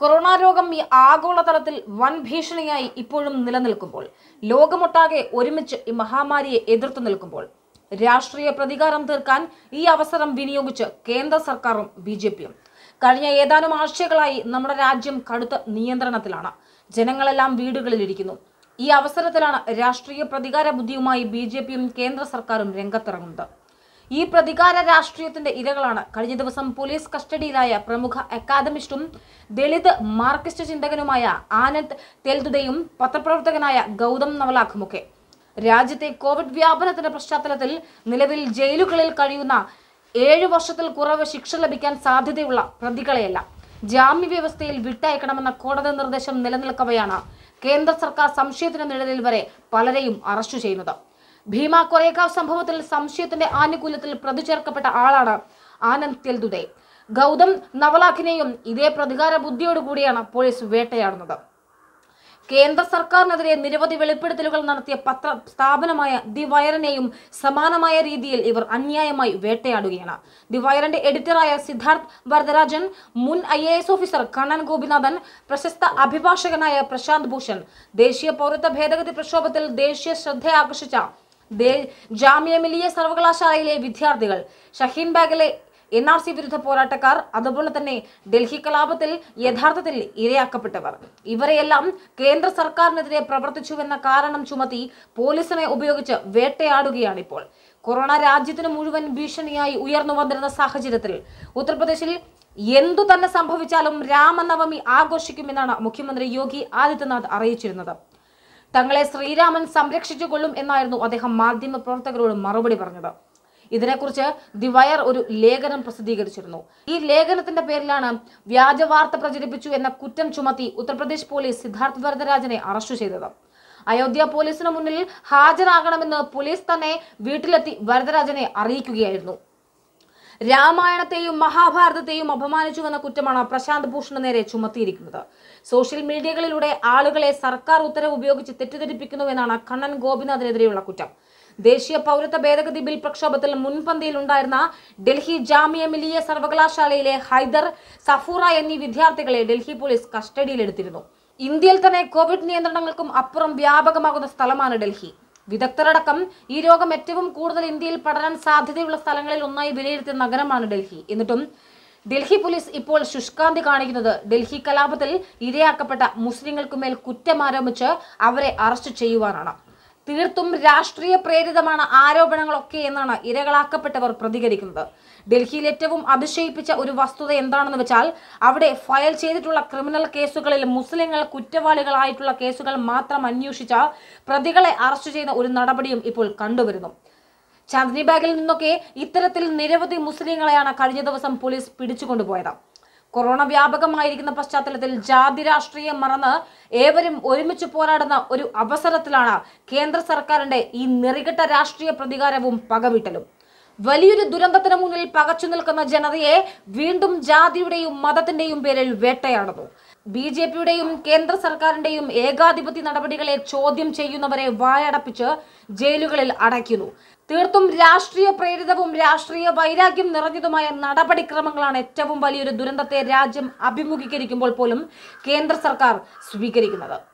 corona രോഗം ഈ ആഗോളതലത്തിൽ വൻ ഭീഷണിയായി ഇപ്പോഴും നിലനിൽക്കുമ്പോൾ ലോകമൊട്ടാകെ ഒരുമിച്ച് ഈ മഹാമാരിയെ എതിർത്തു നിൽക്കുമ്പോൾ രാഷ്ട്രീയ പ്രതികാരം തീർക്കാൻ ഈ അവസരം വിനിയോഗിച്ച് കേന്ദ്ര സർക്കാരും ബി ജെ പിയും കഴിഞ്ഞ ഏതാനും ആഴ്ചകളായി നമ്മുടെ രാജ്യം കടുത്ത നിയന്ത്രണത്തിലാണ് ജനങ്ങളെല്ലാം വീടുകളിലിരിക്കുന്നു ഈ അവസരത്തിലാണ് രാഷ്ട്രീയ പ്രതികാര ബുദ്ധിയുമായി ബി കേന്ദ്ര സർക്കാരും രംഗത്തിറങ്ങുന്നത് ഈ പ്രതികാര രാഷ്ട്രീയത്തിന്റെ ഇരകളാണ് കഴിഞ്ഞ ദിവസം പോലീസ് കസ്റ്റഡിയിലായ പ്രമുഖ അക്കാദമിസ്റ്റും ദളിത് മാർക്സിസ്റ്റ് ചിന്തകനുമായ ആനന്ദ് തെൽതുദയും പത്രപ്രവർത്തകനായ ഗൗതം നവലാഖുമൊക്കെ രാജ്യത്തെ കോവിഡ് വ്യാപനത്തിന്റെ പശ്ചാത്തലത്തിൽ നിലവിൽ ജയിലുകളിൽ കഴിയുന്ന ഏഴു വർഷത്തിൽ കുറവ് ശിക്ഷ ലഭിക്കാൻ സാധ്യതയുള്ള പ്രതികളെയല്ല ജാമ്യ വ്യവസ്ഥയിൽ വിട്ടയക്കണമെന്ന കോടതി നിർദ്ദേശം നിലനിൽക്കവെയാണ് കേന്ദ്ര സർക്കാർ സംശയത്തിന് നിഴലിൽ വരെ പലരെയും അറസ്റ്റ് ചെയ്യുന്നത് ഭീമ കൊറേക്കാവ് സംഭവത്തിൽ സംശയത്തിന്റെ ആനുകൂല്യത്തിൽ പ്രതി ചേർക്കപ്പെട്ട ആളാണ് ആനന്ദ് തെൽദുദെ ഗൗതം നവലാഖിനെയും ഇതേ പ്രതികാര ബുദ്ധിയോടുകൂടിയാണ് കൂടിയാണ് പോലീസ് വേട്ടയാടുന്നത് കേന്ദ്ര സർക്കാരിനെതിരെ നിരവധി വെളിപ്പെടുത്തലുകൾ നടത്തിയ പത്ര സ്ഥാപനമായ ദി വയറിനെയും സമാനമായ രീതിയിൽ ഇവർ അന്യായമായി വേട്ടയാടുകയാണ് ദി വയറിന്റെ എഡിറ്ററായ സിദ്ധാർത്ഥ് വരദരാജൻ മുൻ I A S officer Kannan Gopinathan പ്രശസ്ത അഭിഭാഷകനായ പ്രശാന്ത് ഭൂഷൺ ദേശീയ പൗരത്വ ഭേദഗതി പ്രക്ഷോഭത്തിൽ ദേശീയ ശ്രദ്ധയാകർഷിച്ച മിലിയ സർവകലാശാലയിലെ വിദ്യാർത്ഥികൾ ഷഹീൻ ബാഗിലെ എൻ ആർ സി വിരുദ്ധ പോരാട്ടക്കാർ അതുപോലെ തന്നെ ഡൽഹി കലാപത്തിൽ യഥാർത്ഥത്തിൽ ഇരയാക്കപ്പെട്ടവർ ഇവരെയെല്ലാം കേന്ദ്ര സർക്കാരിനെതിരെ പ്രവർത്തിച്ചുവെന്ന കാരണം ചുമത്തി പോലീസിനെ ഉപയോഗിച്ച് വേട്ടയാടുകയാണിപ്പോൾ കൊറോണ രാജ്യത്തിന് മുഴുവൻ ഭീഷണിയായി ഉയർന്നു വന്നിരുന്ന സാഹചര്യത്തിൽ ഉത്തർപ്രദേശിൽ എന്തു തന്നെ സംഭവിച്ചാലും രാമനവമി ആഘോഷിക്കുമെന്നാണ് മുഖ്യമന്ത്രി യോഗി ആദിത്യനാഥ് അറിയിച്ചിരുന്നത് തങ്ങളെ ശ്രീരാമൻ സംരക്ഷിച്ചുകൊള്ളും എന്നായിരുന്നു അദ്ദേഹം മാധ്യമ പ്രവർത്തകരോട് മറുപടി പറഞ്ഞത് ഇതിനെക്കുറിച്ച് ദി വയർ ഒരു ലേഖനം പ്രസിദ്ധീകരിച്ചിരുന്നു ഈ ലേഖനത്തിന്റെ പേരിലാണ് വ്യാജ വാർത്ത പ്രചരിപ്പിച്ചു എന്ന കുറ്റം ചുമത്തി ഉത്തർപ്രദേശ് പോലീസ് സിദ്ധാർത്ഥ് വരദരാജനെ അറസ്റ്റ് ചെയ്തത് അയോധ്യ പോലീസിന് മുന്നിൽ ഹാജരാകണമെന്ന് പോലീസ് തന്നെ വീട്ടിലെത്തി വരദരാജനെ അറിയിക്കുകയായിരുന്നു രാമായണത്തെയും മഹാഭാരതത്തെയും അപമാനിച്ചുവെന്ന കുറ്റമാണ് പ്രശാന്ത് ഭൂഷണ നേരെ ചുമത്തിയിരിക്കുന്നത് സോഷ്യൽ മീഡിയകളിലൂടെ ആളുകളെ സർക്കാർ ഉത്തരവ് ഉപയോഗിച്ച് തെറ്റിദ്ധരിപ്പിക്കുന്നുവെന്നാണ് കണ്ണൻ ഗോപിനാഥിനെതിരെയുള്ള കുറ്റം ദേശീയ പൗരത്വ ഭേദഗതി ബിൽ പ്രക്ഷോഭത്തിൽ മുൻപന്തിയിൽ ഉണ്ടായിരുന്ന ഡൽഹി ജാമിയ മിലിയ സർവകലാശാലയിലെ ഹൈദർ സഫൂറ എന്നീ വിദ്യാർത്ഥികളെ ഡൽഹി പോലീസ് കസ്റ്റഡിയിലെടുത്തിരുന്നു ഇന്ത്യയിൽ തന്നെ കോവിഡ് നിയന്ത്രണങ്ങൾക്കും അപ്പുറം വ്യാപകമാകുന്ന സ്ഥലമാണ് ഡൽഹി വിദഗ്ധരടക്കം ഈ രോഗം ഏറ്റവും കൂടുതൽ ഇന്ത്യയിൽ പടരാൻ സാധ്യതയുള്ള സ്ഥലങ്ങളിൽ ഒന്നായി വിലയിരുത്തിയ നഗരമാണ് ഡൽഹി എന്നിട്ടും ഡൽഹി പോലീസ് ഇപ്പോൾ ശുഷ്കാന്തി കാണിക്കുന്നത് ഡൽഹി കലാപത്തിൽ ഇരയാക്കപ്പെട്ട മുസ്ലിങ്ങൾക്കുമേൽ കുറ്റമാരോപിച്ച് അവരെ അറസ്റ്റ് ചെയ്യുവാനാണ് തീർത്തും രാഷ്ട്രീയ പ്രേരിതമാണ് ആരോപണങ്ങളൊക്കെ എന്നാണ് ഇരകളാക്കപ്പെട്ടവർ പ്രതികരിക്കുന്നത് ഡൽഹിയിൽ ഏറ്റവും അതിശയിപ്പിച്ച ഒരു വസ്തുത എന്താണെന്ന് വെച്ചാൽ അവിടെ ഫയൽ ചെയ്തിട്ടുള്ള ക്രിമിനൽ കേസുകളിൽ മുസ്ലിങ്ങൾ കുറ്റവാളികളായിട്ടുള്ള കേസുകൾ മാത്രം അന്വേഷിച്ച പ്രതികളെ അറസ്റ്റ് ചെയ്യുന്ന ഒരു നടപടിയും ഇപ്പോൾ കണ്ടുവരുന്നു ചാന്ദിനി ബാഗിൽ നിന്നൊക്കെ ഇത്തരത്തിൽ നിരവധി മുസ്ലിങ്ങളെയാണ് കഴിഞ്ഞ ദിവസം പോലീസ് പിടിച്ചുകൊണ്ടുപോയത് കൊറോണ വ്യാപകമായിരിക്കുന്ന പശ്ചാത്തലത്തിൽ ജാതി രാഷ്ട്രീയം മറന്ന് ഏവരും ഒരുമിച്ച് പോരാടുന്ന ഒരു അവസരത്തിലാണ് കേന്ദ്ര സർക്കാരിന്റെ ഈ നെറികെട്ട രാഷ്ട്രീയ പ്രതികാരവും പകവിട്ടലും വലിയൊരു ദുരന്തത്തിന് മുന്നിൽ പകച്ചു നിൽക്കുന്ന ജനതയെ വീണ്ടും ജാതിയുടെയും മതത്തിന്റെയും പേരിൽ വേട്ടയാടുന്നു ബി ജെ പിയുടെയും കേന്ദ്ര സർക്കാരിന്റെയും ഏകാധിപത്യ നടപടികളെ ചോദ്യം ചെയ്യുന്നവരെ വായടപ്പിച്ച് ജയിലുകളിൽ അടയ്ക്കുന്നു തീർത്തും രാഷ്ട്രീയ പ്രേരിതവും രാഷ്ട്രീയ വൈരാഗ്യം നിറഞ്ഞതുമായ നടപടിക്രമങ്ങളാണ് ഏറ്റവും വലിയൊരു ദുരന്തത്തെ രാജ്യം അഭിമുഖീകരിക്കുമ്പോൾ പോലും കേന്ദ്ര സർക്കാർ സ്വീകരിക്കുന്നത്